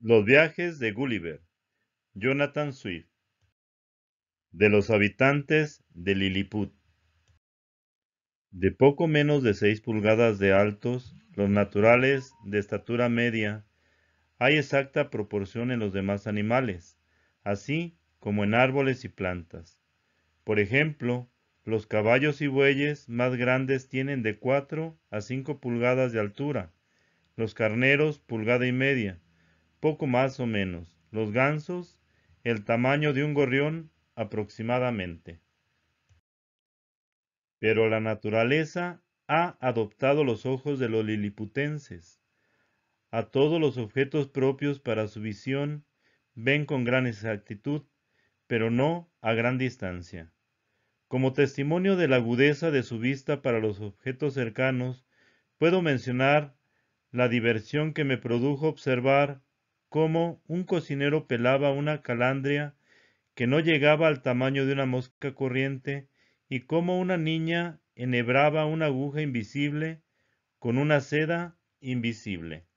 Los viajes de Gulliver, Jonathan Swift. De los habitantes de Lilliput. De poco menos de 6 pulgadas de altos, los naturales de estatura media, hay exacta proporción en los demás animales, así como en árboles y plantas. Por ejemplo, los caballos y bueyes más grandes tienen de 4 a 5 pulgadas de altura, los carneros pulgada y media, poco más o menos. Los gansos, el tamaño de un gorrión aproximadamente. Pero la naturaleza ha adoptado los ojos de los liliputenses. A todos los objetos propios para su visión ven con gran exactitud, pero no a gran distancia. Como testimonio de la agudeza de su vista para los objetos cercanos, puedo mencionar la diversión que me produjo observar como un cocinero pelaba una calandria que no llegaba al tamaño de una mosca corriente y como una niña enhebraba una aguja invisible con una seda invisible.